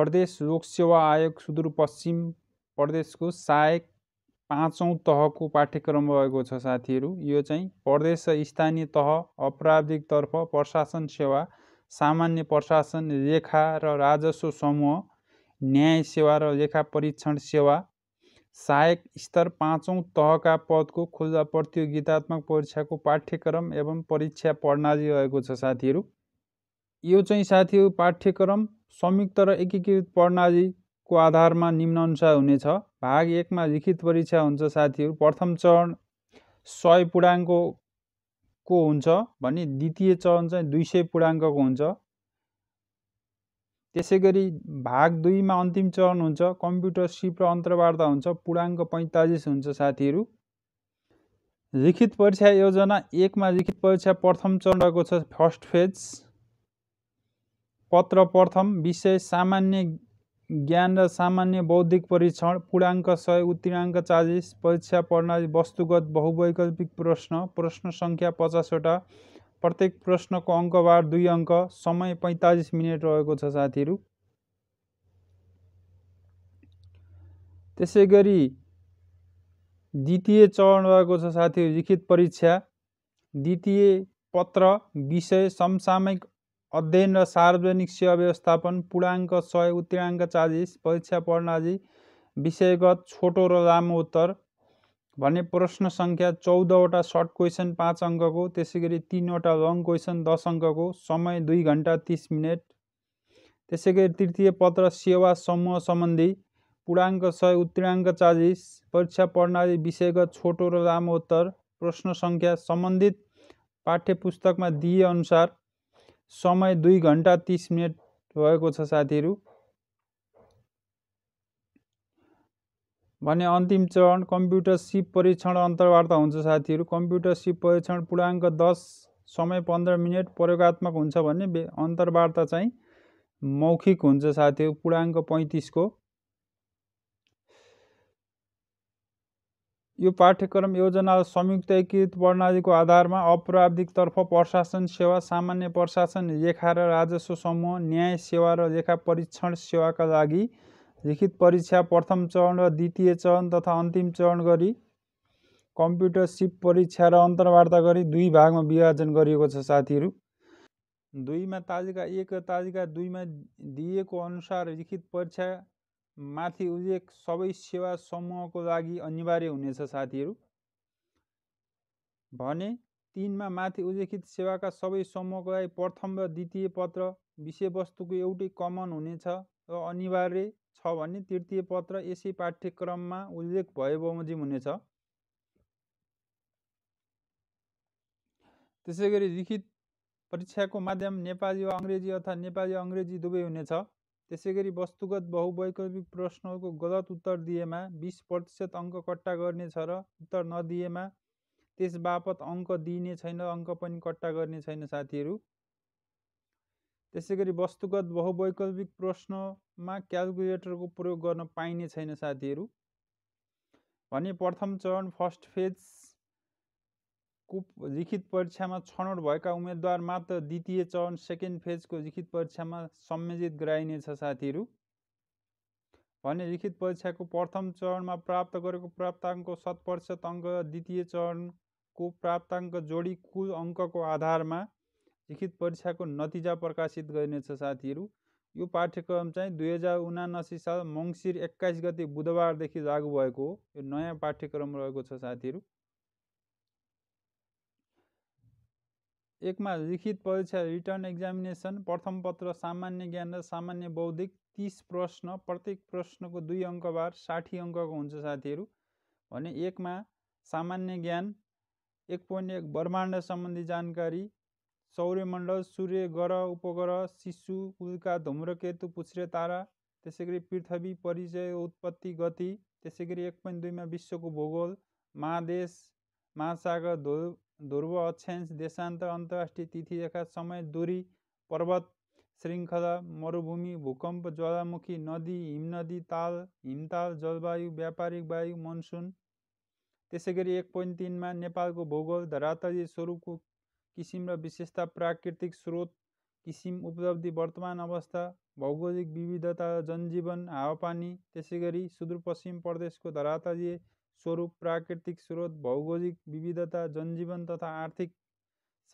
प्रदेश लोक सेवा आयोग सुदूरपश्चिम प्रदेशको सहायक पाँचौँ तहको पाठ्यक्रम रहेको छ साथीहरू यो चाहिँ प्रदेश र स्थानीय तह अपराधिकतर्फ प्रशासन सेवा सामान्य प्रशासन रेखा र राजस्व समूह न्याय सेवा र लेखा परीक्षण सेवा सहायक स्तर पाँचौँ तहका पदको खुल्ला प्रतियोगितात्मक परीक्षाको पाठ्यक्रम एवं परीक्षा प्रणाली रहेको छ साथीहरू यो चाहिँ साथी पाठ्यक्रम संयुक्त र एकीकृत प्रणालीको आधारमा निम्नअनुसार हुनेछ भाग एकमा लिखित परीक्षा हुन्छ साथीहरू प्रथम चरण सय को हुन्छ भने द्वितीय चरण चाहिँ दुई सय पूर्णाङ्कको हुन्छ त्यसै गरी भाग दुईमा अन्तिम चरण हुन्छ कम्प्युटर सिप र अन्तर्वार्ता हुन्छ पूर्णाङ्क पैँतालिस हुन्छ साथीहरू लिखित परीक्षा योजना एकमा लिखित परीक्षा प्रथम चरणको छ फर्स्ट फेज पत्र प्रथम विषय सामान्य ज्ञान र सामान्य बौद्धिक परीक्षण पूर्णाङ्क सय उत्तीर्णाङ्क चालिस परीक्षा प्रणाली वस्तुगत बहुवैकल्पिक प्रश्न प्रश्न सङ्ख्या पचासवटा प्रत्येक प्रश्नको अङ्कबार दुई अङ्क समय पैँतालिस मिनट रहेको छ साथीहरू त्यसै गरी द्वितीय चरण रहेको छ साथीहरू लिखित परीक्षा द्वितीय पत्र विषय समसामयिक अध्ययन र सार्वजनिक सेवा व्यवस्थापन पूर्णाङ्क सय उत्तीर्णाङ्क चालिस परीक्षा प्रणाली विषयगत छोटो र लामो उत्तर भन्ने प्रश्न सङ्ख्या चौधवटा सर्ट क्वेसन पाँच अङ्कको त्यसै गरी तिनवटा लङ क्वेसन दस अङ्कको समय दुई घन्टा तिस मिनट त्यसै गरी तृतीय पत्र सेवा समूह सम्बन्धी पूर्णाङ्क सय उत्तीर्णाङ्क चालिस परीक्षा प्रणाली विषयगत छोटो र लामो उत्तर प्रश्न सङ्ख्या सम्बन्धित पाठ्यपुस्तकमा दिएअनुसार समय दुई घन्टा तिस मिनट भएको छ साथीहरू भने अन्तिम चरण कम्प्युटर सिप परीक्षण अन्तर्वार्ता हुन्छ साथीहरू कम्प्युटर सिप परीक्षण पूर्णाङ्क दस समय पन्ध्र मिनट प्रयोगत्मक हुन्छ भने अन्तर्वार्ता चाहिँ मौखिक हुन्छ साथीहरू पूर्णाङ्क पैँतिसको यो पाठ्यक्रम योजना संयुक्त एकीकृत प्रणालीको आधारमा अप्राविधिकतर्फ प्रशासन सेवा सामान्य प्रशासन लेखा र राजस्व समूह न्याय सेवा र लेखा परीक्षण सेवाका लागि लिखित परीक्षा प्रथम चरण र द्वितीय चरण तथा अन्तिम चरण गरी कम्प्युटर सिप परीक्षा र अन्तर्वार्ता गरी दुई भागमा विभाजन गरिएको छ साथीहरू दुईमा तालिका एक र तालिका दुईमा दिएको अनुसार लिखित परीक्षा माथि उल्लेख सबै सेवा समूहको लागि अनिवार्य हुनेछ साथीहरू भने तिनमा माथि उल्लेखित सेवाका सबै समूहको लागि प्रथम र द्वितीय पत्र विषयवस्तुको एउटै कमन हुनेछ र अनिवार्य छ भने तृतीय पत्र यसै पाठ्यक्रममा उल्लेख भए बमोजिम हुनेछ त्यसै गरी लिखित परीक्षाको माध्यम नेपाली वा अङ्ग्रेजी अथवा नेपाली अङ्ग्रेजी दुवै हुनेछ त्यसै गरी वस्तुगत बहुवैकल्पिक प्रश्नहरूको गलत उत्तर दिएमा बिस प्रतिशत अङ्क कट्टा गर्नेछ र उत्तर नदिएमा त्यस बापत अङ्क दिइने छैन अङ्क पनि कट्टा गर्ने छैन साथीहरू त्यसै गरी वस्तुगत बहुवैकल्पिक प्रश्नमा क्यालकुलेटरको प्रयोग गर्न पाइने छैन साथीहरू भने प्रथम चरण फर्स्ट फेज कुप लिखित परीक्षामा छनौट भएका उम्मेद्वार मात्र द्वितीय चरण सेकेन्ड फेजको लिखित परीक्षामा संयोजित गराइनेछ साथीहरू भने लिखित परीक्षाको प्रथम चरणमा प्राप्त गरेको प्राप्ताङ्क शत प्रतिशत अङ्क द्वितीय चरणको प्राप्ताङ्क जोडी कुल अङ्कको आधारमा लिखित परीक्षाको नतिजा प्रकाशित गरिनेछ साथीहरू यो पाठ्यक्रम चाहिँ दुई हजार उनासी साल मङ्सिर एक्काइस गति बुधबारदेखि लागु भएको हो यो नयाँ पाठ्यक्रम रहेको छ साथीहरू एकमा लिखित परीक्षा रिटर्न एक्जामिनेसन प्रथम पत्र सामान्य ज्ञान र सामान्य बौद्धिक तिस प्रश्न प्रत्येक प्रश्नको दुई अङ्कबार साठी अङ्कको हुन्छ साथीहरू भने एकमा सामान्य ज्ञान एक पोइन्ट एक ब्रह्माण्ड सम्बन्धी जानकारी सौर्यमण्डल सूर्य ग्रह उपग्रह शिशु उल्का धुम्रकेतु पुछ्रे तारा त्यसै गरी पृथ्वी परिचय उत्पत्ति गति त्यसै गरी एक पोइन्ट दुईमा विश्वको भूगोल महादेश महासागर धो ध्रुव अक्षांश देशान्त अन्तर्राष्ट्रिय तिथि रेखा समय दूरी पर्वत श्रृङ्खला मरुभूमि भूकम्प ज्वालामुखी नदी हिमनदी ताल हिमताल जलवायु व्यापारिक वायु मनसुन त्यसै गरी एक पोइन्ट तिनमा नेपालको भूगोल धरातलीय स्वरूपको किसिम र विशेषता प्राकृतिक स्रोत किसिम उपलब्धि वर्तमान अवस्था भौगोलिक विविधता जनजीवन हावापानी त्यसै गरी सुदूरपश्चिम प्रदेशको धरातलीय स्वरूप प्राकृतिक स्रोत भौगोलिक विविधता जनजीवन तथा आर्थिक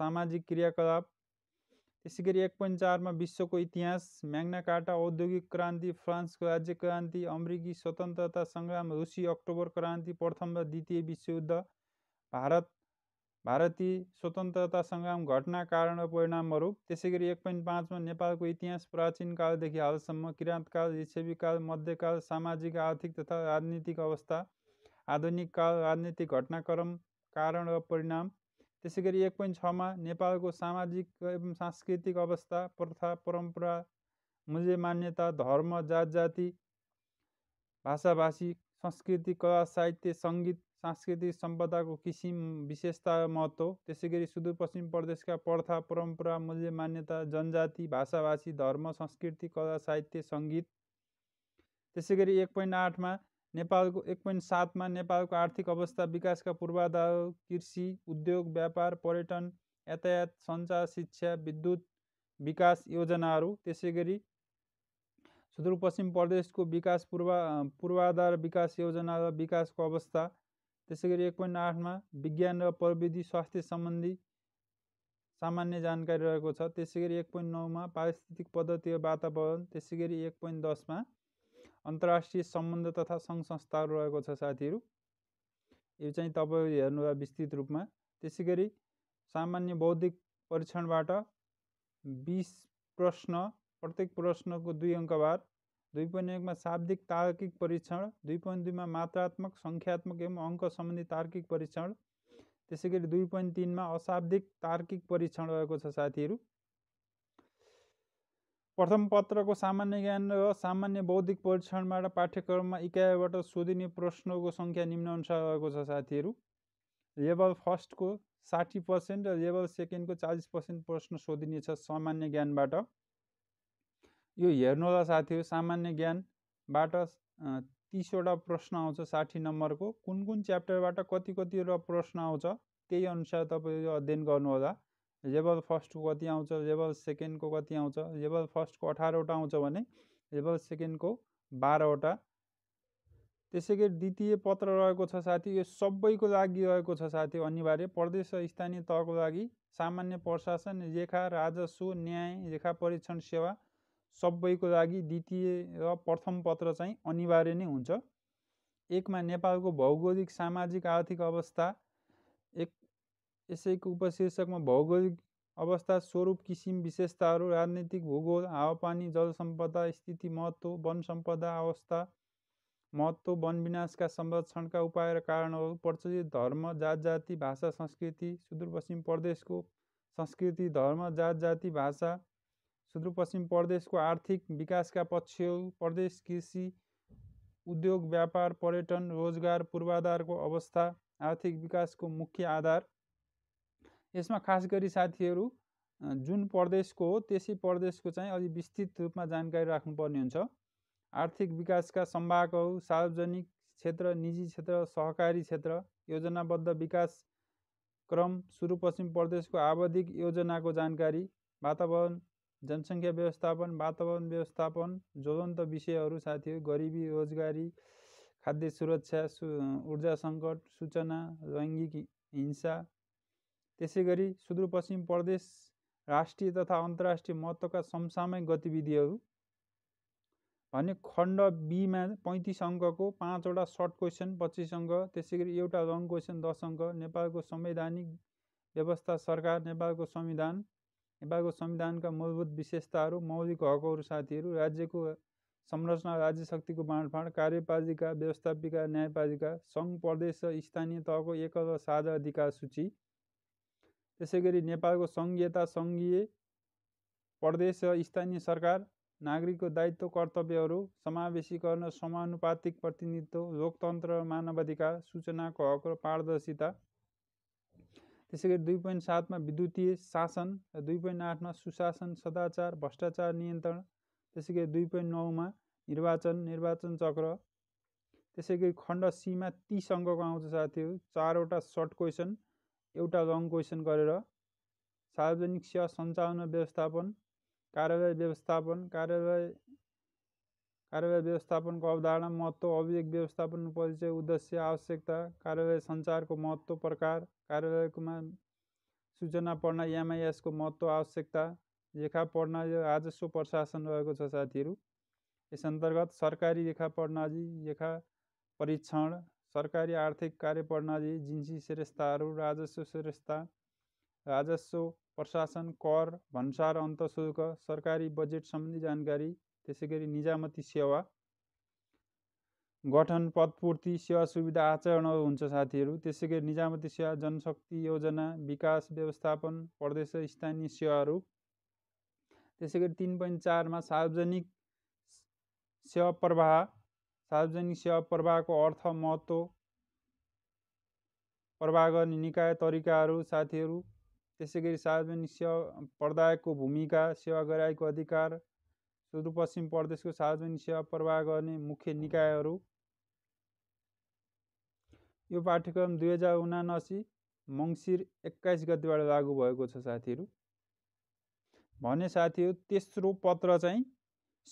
सामाजिक क्रियाकलाप त्यसै गरी एक पोइन्ट चारमा विश्वको इतिहास म्याग्ना काटा औद्योगिक क्रान्ति फ्रान्सको राज्य क्रान्ति अमेरिकी स्वतन्त्रता सङ्ग्राम रुसी अक्टोबर क्रान्ति प्रथम र द्वितीय विश्वयुद्ध भारत भारतीय स्वतन्त्रता सङ्ग्राम घटना कारण र परिणामहरू त्यसै गरी एक पोइन्ट पाँचमा नेपालको इतिहास प्राचीन कालदेखि हालसम्म किराँतकाल काल मध्यकाल सामाजिक आर्थिक तथा राजनीतिक अवस्था आधुनिक काल राजनीतिक घटनाक्रम कारण र परिणाम त्यसै गरी एक पोइन्ट छमा नेपालको सामाजिक एवं सांस्कृतिक अवस्था प्रथा परम्परा मूल्य मान्यता धर्म जात जाति भाषाभाषी संस्कृति कला साहित्य सङ्गीत सांस्कृतिक सम्पदाको किसिम विशेषता र महत्त्व त्यसै गरी सुदूरपश्चिम प्रदेशका प्रथा परम्परा मूल्य मान्यता जनजाति भाषाभाषी धर्म संस्कृति कला साहित्य सङ्गीत त्यसै गरी एक पोइन्ट आठमा नेपालको एक पोइन्ट सातमा नेपालको आर्थिक अवस्था विकासका पूर्वाधार कृषि उद्योग व्यापार पर्यटन यातायात सञ्चार शिक्षा विद्युत विकास योजनाहरू त्यसै गरी सुदूरपश्चिम प्रदेशको विकास पूर्वा पूर्वाधार विकास योजना र विकासको अवस्था त्यसै गरी एक पोइन्ट आठमा विज्ञान र प्रविधि स्वास्थ्य सम्बन्धी सामान्य जानकारी रहेको छ त्यसै गरी एक पोइन्ट नौमा पारिस्थितिक पद्धति वातावरण त्यसै गरी एक पोइन्ट दसमा अन्तर्राष्ट्रिय सम्बन्ध तथा सङ्घ संस्थाहरू रहेको छ साथीहरू यो चाहिँ तपाईँ हेर्नुभयो विस्तृत रूपमा त्यसै गरी सामान्य बौद्धिक परीक्षणबाट बिस प्रश्न प्रत्येक प्रश्नको दुई अङ्कबार दुई पोइन्ट एकमा शाब्दिक तार्किक परीक्षण दुई पोइन्ट दुईमा मात्रात्मक सङ्ख्यात्मक एवं अङ्क सम्बन्धी तार्किक परीक्षण त्यसै गरी दुई पोइन्ट तिनमा अशाब्दिक तार्किक परीक्षण रहेको छ साथीहरू प्रथम पत्रको सामान्य ज्ञान र सामान्य बौद्धिक परीक्षणबाट पाठ्यक्रममा इकाइबाट सोधिने प्रश्नको सङ्ख्या निम्नअनुसार रहेको छ साथीहरू लेभल फर्स्टको साठी पर्सेन्ट र लेभल सेकेन्डको चालिस पर्सेन्ट प्रश्न छ सामान्य ज्ञानबाट यो हेर्नु होला साथीहरू सामान्य ज्ञानबाट तिसवटा प्रश्न आउँछ साठी नम्बरको कुन कुन च्याप्टरबाट कति कतिवटा प्रश्न आउँछ त्यही अनुसार तपाईँले अध्ययन गर्नुहोला लेभल फर्स्टको कति आउँछ लेभल सेकेन्डको कति आउँछ लेभल फर्स्टको अठारवटा आउँछ भने लेभल सेकेन्डको बाह्रवटा त्यसै गरी द्वितीय पत्र रहेको छ साथी यो सबैको लागि रहेको छ साथी अनिवार्य प्रदेश र स्थानीय तहको लागि सामान्य प्रशासन रेखा राजस्व न्याय रेखा परीक्षण सेवा सबैको लागि द्वितीय र प्रथम पत्र चाहिँ अनिवार्य नै हुन्छ एकमा नेपालको भौगोलिक सामाजिक आर्थिक अवस्था एक यसैको उपशीर्षकमा भौगोलिक अवस्था स्वरूप किसिम विशेषताहरू राजनीतिक भूगोल हावापानी जल सम्पदा स्थिति महत्त्व वन सम्पदा अवस्था महत्त्व वन विनाशका संरक्षणका उपाय र कारणहरू प्रचलित धर्म जात जाति भाषा संस्कृति सुदूरपश्चिम प्रदेशको संस्कृति धर्म जात जाति भाषा सुदूरपश्चिम प्रदेशको आर्थिक विकासका पक्षहरू प्रदेश कृषि उद्योग व्यापार पर्यटन रोजगार पूर्वाधारको अवस्था आर्थिक विकासको मुख्य आधार यसमा खास गरी साथीहरू जुन प्रदेशको हो त्यसै प्रदेशको चाहिँ अलि विस्तृत रूपमा जानकारी राख्नुपर्ने हुन्छ आर्थिक विकासका सम्भागहरू सार्वजनिक क्षेत्र निजी क्षेत्र सहकारी क्षेत्र योजनाबद्ध विकास क्रम सुदूरपश्चिम प्रदेशको आवधिक योजनाको जानकारी वातावरण जनसङ्ख्या व्यवस्थापन वातावरण व्यवस्थापन ज्वलन्त विषयहरू साथीहरू गरिबी रोजगारी खाद्य सुरक्षा सु ऊर्जा सङ्कट सूचना लैङ्गिक हिंसा त्यसै गरी सुदूरपश्चिम प्रदेश राष्ट्रिय तथा अन्तर्राष्ट्रिय महत्त्वका समसामयिक गतिविधिहरू भने खण्ड बीमा पैँतिस अङ्कको पाँचवटा सर्ट क्वेसन पच्चिस अङ्क त्यसै गरी एउटा लङ क्वेसन दस अङ्क नेपालको संवैधानिक व्यवस्था सरकार नेपालको संविधान नेपालको संविधानका मूलभूत विशेषताहरू मौलिक हकहरू साथीहरू राज्यको संरचना राज्य शक्तिको बाँडफाँड कार्यपालिका व्यवस्थापिका न्यायपालिका सङ्घ प्रदेश र स्थानीय तहको एकल र साझा अधिकार सूची त्यसै गरी नेपालको सङ्घीयता सङ्घीय प्रदेश र स्थानीय सरकार नागरिकको दायित्व कर्तव्यहरू समावेशीकरण समानुपातिक प्रतिनिधित्व लोकतन्त्र र मानवाधिकार सूचनाको हक र पारदर्शिता त्यसै गरी दुई पोइन्ट सातमा विद्युतीय शासन र दुई पोइन्ट आठमा सुशासन सदाचार भ्रष्टाचार नियन्त्रण त्यसै गरी दुई पोइन्ट नौमा निर्वाचन निर्वाचन चक्र त्यसै गरी खण्ड सीमा तीसँगको आउँछ साथीहरू चारवटा सर्ट क्वेसन एउटा रङ क्वेसन गरेर सार्वजनिक सेवा सञ्चालन व्यवस्थापन कार्यालय व्यवस्थापन कार्यालय कार्यालय व्यवस्थापनको अवधारणा महत्त्व अभियोग व्यवस्थापन परिचय उद्देश्य आवश्यकता कार्यालय सञ्चारको महत्त्व प्रकार कार्यालयकोमा सूचना पढ्न एमआइएसको महत्त्व आवश्यकता लेखा पढ्न यो राजस्व प्रशासन रहेको छ साथीहरू यस अन्तर्गत सरकारी लेखा प्रणाली लेखा परीक्षण सरकारी आर्थिक कार्यप्रणाली जिन्सी श्रेष्ठताहरू राजस्व श्रेष्ठता राजस्व प्रशासन कर भन्सार अन्तशुल्क सरकारी बजेट सम्बन्धी जानकारी त्यसै गरी निजामती सेवा गठन पदपूर्ति सेवा सुविधा आचरणहरू हुन्छ साथीहरू त्यसै गरी निजामती सेवा जनशक्ति योजना विकास व्यवस्थापन प्रदेश र स्थानीय सेवाहरू त्यसै गरी तिन पोइन्ट चारमा सार्वजनिक सेवा प्रवाह सार्वजनिक सेवा प्रवाहको अर्थ महत्त्व प्रवाह गर्ने निकाय तरिकाहरू साथीहरू त्यसै गरी सार्वजनिक सेवा प्रदायकको भूमिका सेवा गराएको अधिकार सुदूरपश्चिम प्रदेशको सार्वजनिक सेवा प्रवाह गर्ने मुख्य निकायहरू यो पाठ्यक्रम दुई हजार उनासी मङ्सिर एक्काइस गतिबाट लागु भएको छ साथीहरू भने साथीहरू तेस्रो पत्र चाहिँ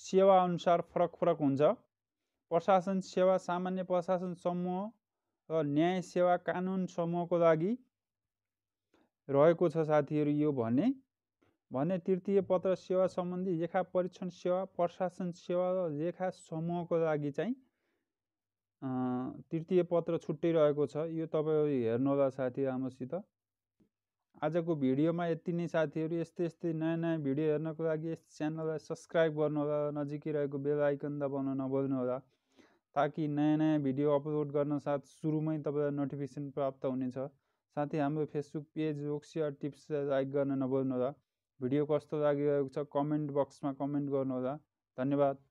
सेवाअनुसार फरक फरक हुन्छ प्रशासन सेवा सामान्य प्रशासन समूह र न्याय सेवा कानुन समूहको लागि रहेको छ साथीहरू यो भने भने तृतीय पत्र सेवा सम्बन्धी लेखा परीक्षण सेवा प्रशासन सेवा र लेखा समूहको लागि चाहिँ तृतीय पत्र छुट्टै रहेको छ यो तपाईँ होला साथी राम्रोसित आजको भिडियोमा यति नै साथीहरू यस्तै यस्तै नयाँ नयाँ भिडियो हेर्नको लागि यस च्यानललाई सब्सक्राइब गर्नुहोला नजिकै रहेको बेल आइकन दबाउन होला ताकि नयाँ नयाँ भिडियो अपलोड गर्न साथ सुरुमै तपाईँलाई नोटिफिकेसन प्राप्त हुनेछ साथै हाम्रो फेसबुक पेज रोक्सिया टिप्स लाइक गर्न नभुल्नुहोला भिडियो कस्तो लागिरहेको छ कमेन्ट बक्समा कमेन्ट गर्नुहोला धन्यवाद